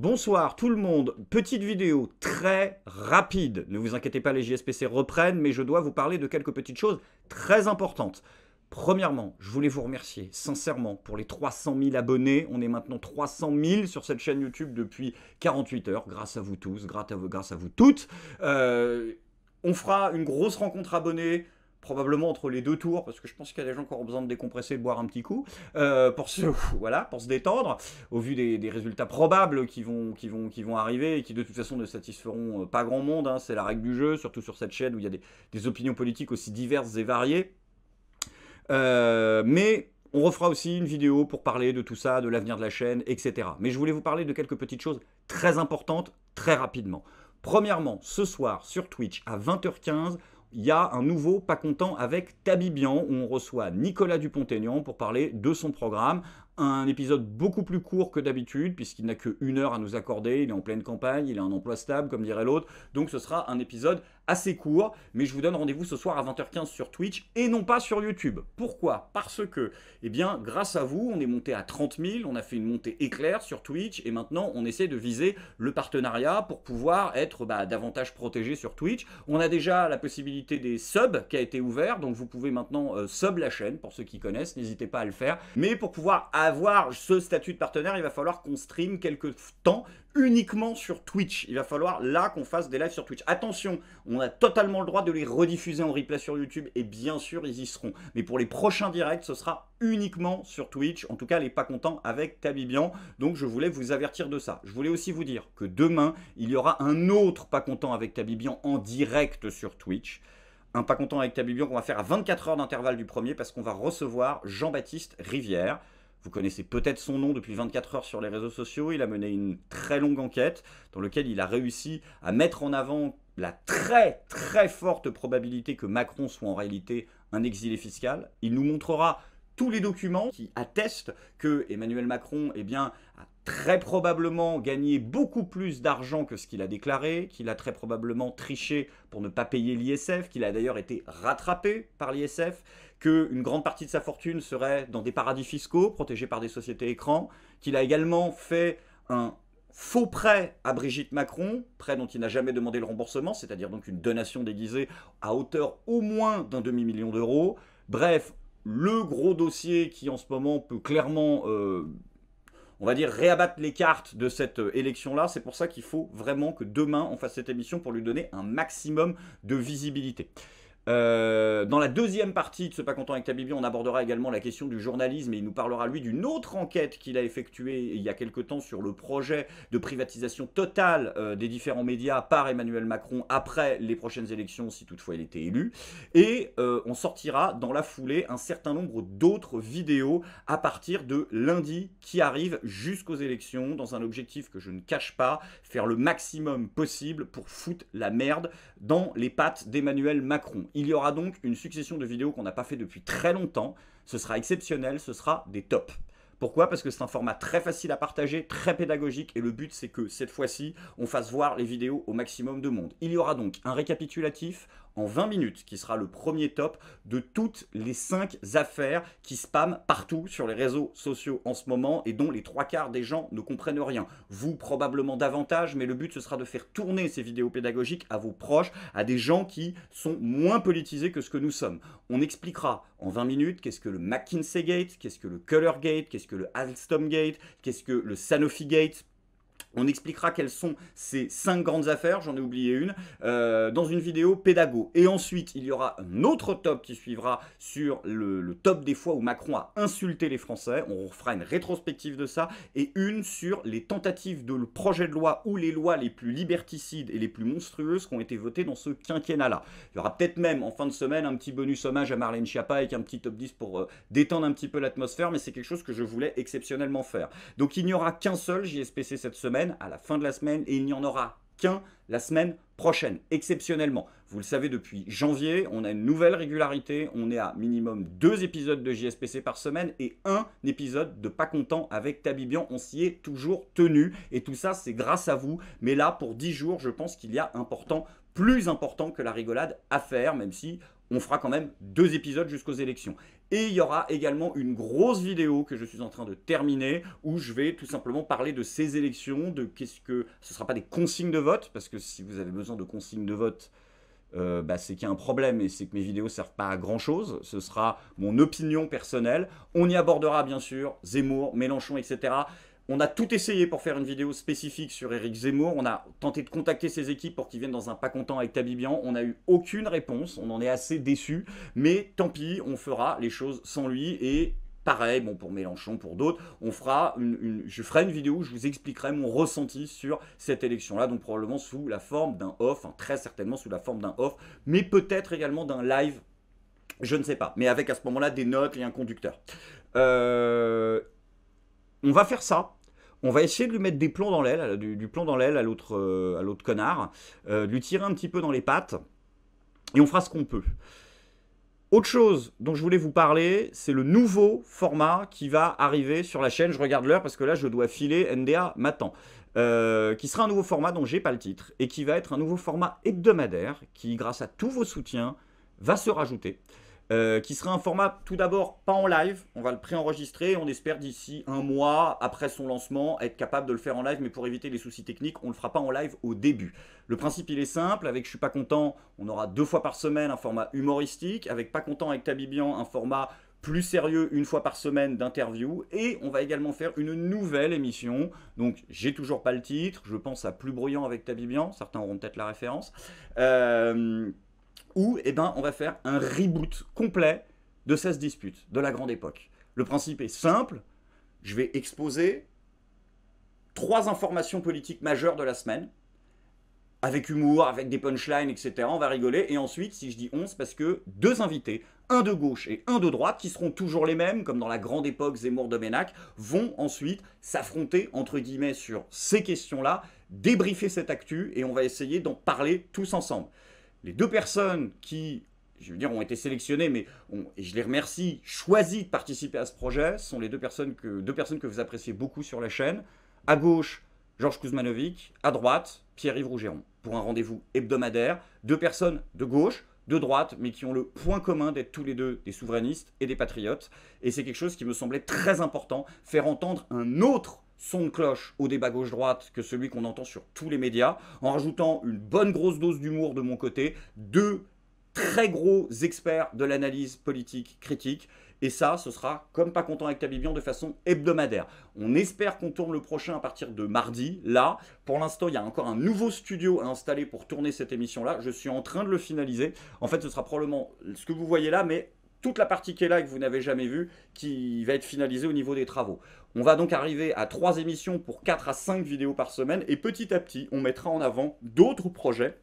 Bonsoir tout le monde, petite vidéo très rapide. Ne vous inquiétez pas, les JSPC reprennent, mais je dois vous parler de quelques petites choses très importantes. Premièrement, je voulais vous remercier sincèrement pour les 300 000 abonnés. On est maintenant 300 000 sur cette chaîne YouTube depuis 48 heures, grâce à vous tous, grâce à vous, toutes. Euh, on fera une grosse rencontre abonnée probablement entre les deux tours, parce que je pense qu'il y a des gens qui auront besoin de décompresser, de boire un petit coup, euh, pour, se, voilà, pour se détendre, au vu des, des, résultats probables qui vont, qui, vont, qui vont arriver et qui de toute façon ne satisferont euh, pas grand monde, hein. c'est la règle du jeu, surtout sur cette chaîne où il y a des, des opinions politiques aussi diverses et variées. Euh, mais on refera aussi une vidéo pour parler de tout ça, de l'avenir de la chaîne, etc. Mais je voulais vous parler de quelques petites choses très importantes, très rapidement. Premièrement, ce soir sur Twitch à 20h15, il y a un nouveau Pas Content avec Tabibian où on reçoit Nicolas Dupont-Aignan pour parler de son programme. Un épisode beaucoup plus court que d'habitude puisqu'il n'a qu'une heure à nous accorder, il est en pleine campagne, il a un emploi stable comme dirait l'autre. Donc ce sera un épisode assez court, mais je vous donne rendez-vous ce soir à 20h15 sur Twitch et non pas sur YouTube. Pourquoi Parce que, eh bien, grâce à vous, on est monté à 30 000, on a fait une montée éclair sur Twitch et maintenant on essaie de viser le partenariat pour pouvoir être bah, davantage protégé sur Twitch. On a déjà la possibilité des subs qui a été ouvert, donc vous pouvez maintenant euh, sub la chaîne pour ceux qui connaissent, n'hésitez pas à le faire. Mais pour pouvoir avoir ce statut de partenaire, il va falloir qu'on stream quelques temps uniquement sur Twitch. Il va falloir là qu'on fasse des lives sur Twitch. Attention, on a totalement le droit de les rediffuser en replay sur YouTube et bien sûr ils y seront. Mais pour les prochains directs, ce sera uniquement sur Twitch. En tout cas, les pas contents avec Tabibian. Donc je voulais vous avertir de ça. Je voulais aussi vous dire que demain, il y aura un autre pas content avec Tabibian en direct sur Twitch un pas content avec Tabibian qu'on va faire à 24 heures d'intervalle du premier parce qu'on va recevoir Jean-Baptiste Rivière. Vous connaissez peut-être son nom depuis 24 heures sur les réseaux sociaux. Il a mené une très longue enquête dans laquelle il a réussi à mettre en avant la très très forte probabilité que Macron soit en réalité un exilé fiscal. Il nous montrera tous les documents qui attestent que Emmanuel Macron eh bien, a très probablement gagné beaucoup plus d'argent que ce qu'il a déclaré, qu'il a très probablement triché pour ne pas payer l'ISF, qu'il a d'ailleurs été rattrapé par l'ISF, qu'une grande partie de sa fortune serait dans des paradis fiscaux protégés par des sociétés écrans, qu'il a également fait un faux prêt à Brigitte Macron, prêt dont il n'a jamais demandé le remboursement, c'est-à-dire donc une donation déguisée à hauteur au moins d'un demi-million d'euros. Bref, le gros dossier qui en ce moment peut clairement, euh, on va dire, réabattre les cartes de cette euh, élection-là. C'est pour ça qu'il faut vraiment que demain on fasse cette émission pour lui donner un maximum de visibilité. Euh, dans la deuxième partie de ce Pas content avec ta Bibi, on abordera également la question du journalisme et il nous parlera, lui, d'une autre enquête qu'il a effectuée il y a quelque temps sur le projet de privatisation totale euh, des différents médias par Emmanuel Macron après les prochaines élections, si toutefois il était élu. Et euh, on sortira dans la foulée un certain nombre d'autres vidéos à partir de lundi qui arrive jusqu'aux élections dans un objectif que je ne cache pas, faire le maximum possible pour foutre la merde dans les pattes d'Emmanuel Macron. Il y aura donc une succession de vidéos qu'on n'a pas fait depuis très longtemps. Ce sera exceptionnel, ce sera des tops. Pourquoi Parce que c'est un format très facile à partager, très pédagogique, et le but c'est que cette fois-ci, on fasse voir les vidéos au maximum de monde. Il y aura donc un récapitulatif en 20 minutes, qui sera le premier top de toutes les 5 affaires qui spamment partout sur les réseaux sociaux en ce moment et dont les trois quarts des gens ne comprennent rien. Vous probablement davantage, mais le but ce sera de faire tourner ces vidéos pédagogiques à vos proches, à des gens qui sont moins politisés que ce que nous sommes. On expliquera en 20 minutes qu'est-ce que le McKinsey Gate, qu'est-ce que le Color Gate, qu'est-ce que le Alstom Gate, qu'est-ce que le Sanofi Gate, on expliquera quelles sont ces cinq grandes affaires, j'en ai oublié une, euh, dans une vidéo pédago. Et ensuite, il y aura un autre top qui suivra sur le, top des fois où Macron a insulté les Français. On fera une rétrospective de ça. Et une sur les tentatives de projet de loi ou les lois les plus liberticides et les plus monstrueuses qui ont été votées dans ce quinquennat-là. Il y aura peut-être même en fin de semaine un petit bonus hommage à Marlène Schiappa avec un petit top 10 pour euh, détendre un petit peu l'atmosphère, mais c'est quelque chose que je voulais exceptionnellement faire. Donc il n'y aura qu'un seul JSPC cette semaine à la fin de la semaine, et il n'y en aura qu'un la semaine prochaine, exceptionnellement. Vous le savez, depuis janvier, on a une nouvelle régularité. On est à minimum deux épisodes de JSPC par semaine et un épisode de Pas Content avec Tabibian. On s'y est toujours tenu. Et tout ça, c'est grâce à vous. Mais là, pour dix jours, je pense qu'il y a important plus important que la rigolade à faire, même si on fera quand même deux épisodes jusqu'aux élections. Et il y aura également une grosse vidéo que je suis en train de terminer où je vais tout simplement parler de ces élections, de qu'est-ce que... Ce ne sera pas des consignes de vote, parce que si vous avez besoin de consignes de vote, euh, bah, c'est qu'il y a un problème et c'est que mes vidéos servent pas à grand chose. Ce sera mon opinion personnelle. On y abordera bien sûr Zemmour, Mélenchon, etc. On a tout essayé pour faire une vidéo spécifique sur Eric Zemmour. On a tenté de contacter ses équipes pour qu'ils viennent dans un pas content avec Tabibian. On n'a eu aucune réponse. On en est assez déçus. Mais tant pis, on fera les choses sans lui et Pareil, bon pour Mélenchon, pour d'autres, on fera je ferai une vidéo où je vous expliquerai mon ressenti sur cette élection-là, donc probablement sous la forme d'un off, hein, très certainement sous la forme d'un off, mais peut-être également d'un live, je ne sais pas, mais avec à ce moment-là des notes et un conducteur. Euh, on va faire ça, on va essayer de lui mettre des plombs dans l'aile, du, plomb dans l'aile à l'autre euh, connard, euh, de lui tirer un petit peu dans les pattes, et on fera ce qu'on peut. Autre chose dont je voulais vous parler, c'est le nouveau format qui va arriver sur la chaîne. Je regarde l'heure parce que là, je dois filer NDA matin, euh, qui sera un nouveau format dont j'ai pas le titre et qui va être un nouveau format hebdomadaire qui, grâce à tous vos soutiens, va se rajouter. Euh, qui sera un format tout d'abord pas en live, on va le préenregistrer, on espère d'ici un mois après son lancement être capable de le faire en live, mais pour éviter les soucis techniques, on ne le fera pas en live au début. Le principe il est simple, avec Je suis pas content, on aura deux fois par semaine un format humoristique, avec Pas content avec Tabibian, un format plus sérieux une fois par semaine d'interview et on va également faire une nouvelle émission. Donc j'ai toujours pas le titre, je pense à Plus Bruyant avec Tabibian, certains auront peut-être la référence. Euh, où eh ben, on va faire un reboot complet de 16 disputes de la grande époque. Le principe est simple, je vais exposer trois informations politiques majeures de la semaine, avec humour, avec des punchlines, etc. On va rigoler. Et ensuite, si je dis 11, parce que deux invités, un de gauche et un de droite, qui seront toujours les mêmes, comme dans la grande époque Zemmour-Domenac, vont ensuite s'affronter, entre guillemets, sur ces questions-là, débriefer cette actu, et on va essayer d'en parler tous ensemble les deux personnes qui, je veux dire, ont été sélectionnées, mais et je les remercie, choisies de participer à ce projet, sont les deux personnes que, deux personnes que vous appréciez beaucoup sur la chaîne. À gauche, Georges Kuzmanovic, à droite, Pierre-Yves Rougeron, pour un rendez-vous hebdomadaire. Deux personnes de gauche, de droite, mais qui ont le point commun d'être tous les deux des souverainistes et des patriotes. Et c'est quelque chose qui me semblait très important, faire entendre un autre son de cloche au débat gauche-droite que celui qu'on entend sur tous les médias, en rajoutant une bonne grosse dose d'humour de mon côté, deux très gros experts de l'analyse politique critique. Et ça, ce sera comme pas content avec ta de façon hebdomadaire. On espère qu'on tourne le prochain à partir de mardi. Là, pour l'instant, il y a encore un nouveau studio à installer pour tourner cette émission-là. Je suis en train de le finaliser. En fait, ce sera probablement ce que vous voyez là, mais toute la partie qui est là que vous n'avez jamais vue, qui va être finalisée au niveau des travaux. On va donc arriver à 3 émissions pour 4 à 5 vidéos par semaine et petit à petit, on mettra en avant d'autres projets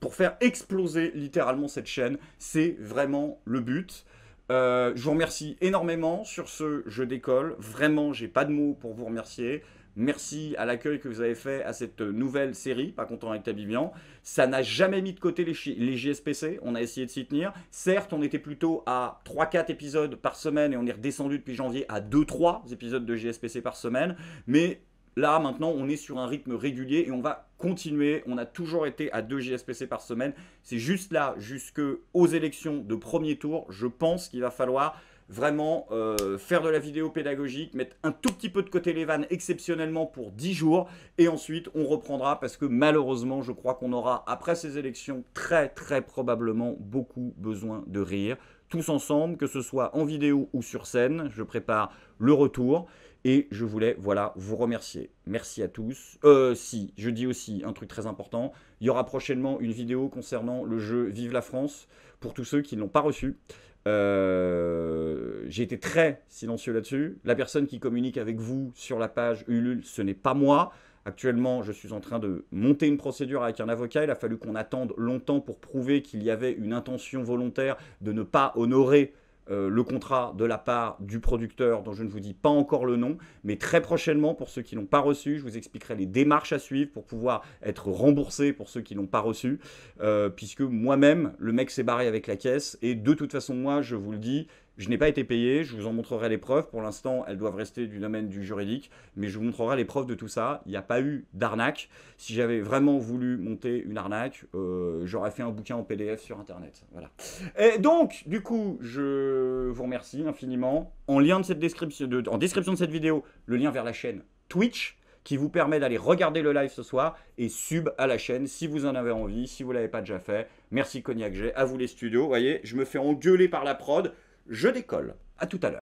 pour faire exploser littéralement cette chaîne. C'est vraiment le but. Euh, je vous remercie énormément. Sur ce, je décolle. Vraiment, j'ai pas de mots pour vous remercier. Merci à l'accueil que vous avez fait à cette nouvelle série, pas content avec Tabibian. Ça n'a jamais mis de côté les, les JSPC, on a essayé de s'y tenir. Certes, on était plutôt à 3-4 épisodes par semaine et on est redescendu depuis janvier à 2-3 épisodes de GSPC par semaine, mais Là, maintenant, on est sur un rythme régulier et on va continuer. On a toujours été à 2 GSPC par semaine. C'est juste là, jusqu'aux élections de premier tour, je pense qu'il va falloir vraiment euh, faire de la vidéo pédagogique, mettre un tout petit peu de côté les vannes exceptionnellement pour 10 jours, et ensuite on reprendra parce que malheureusement je crois qu'on aura après ces élections très très probablement beaucoup besoin de rire, tous ensemble, que ce soit en vidéo ou sur scène, je prépare le retour. Et je voulais, voilà, vous remercier. Merci à tous. Euh, si, je dis aussi un truc très important. Il y aura prochainement une vidéo concernant le jeu Vive la France pour tous ceux qui ne l'ont pas reçu. Euh, j'ai été très silencieux là-dessus. La personne qui communique avec vous sur la page Ulule, ce n'est pas moi. Actuellement, je suis en train de monter une procédure avec un avocat. Il a fallu qu'on attende longtemps pour prouver qu'il y avait une intention volontaire de ne pas honorer euh, le contrat de la part du producteur dont je ne vous dis pas encore le nom, mais très prochainement, pour ceux qui l'ont pas reçu, je vous expliquerai les démarches à suivre pour pouvoir être remboursé pour ceux qui l'ont pas reçu, euh, puisque moi-même, le mec s'est barré avec la caisse, et de toute façon, moi, je vous le dis, je n'ai pas été payé, je vous en montrerai les preuves. Pour l'instant, elles doivent rester du domaine du juridique, mais je vous montrerai les preuves de tout ça. Il n'y a pas eu d'arnaque. Si j'avais vraiment voulu monter une arnaque, euh, j'aurais fait un bouquin en PDF sur Internet. Voilà. Et donc, du coup, je vous remercie infiniment. En lien de cette description, de, en description de cette vidéo, le lien vers la chaîne Twitch qui vous permet d'aller regarder le live ce soir et sub à la chaîne si vous en avez envie, si vous ne l'avez pas déjà fait. Merci Cognac G, à vous les studios. Vous voyez, je me fais engueuler par la prod je décolle. À tout à l'heure.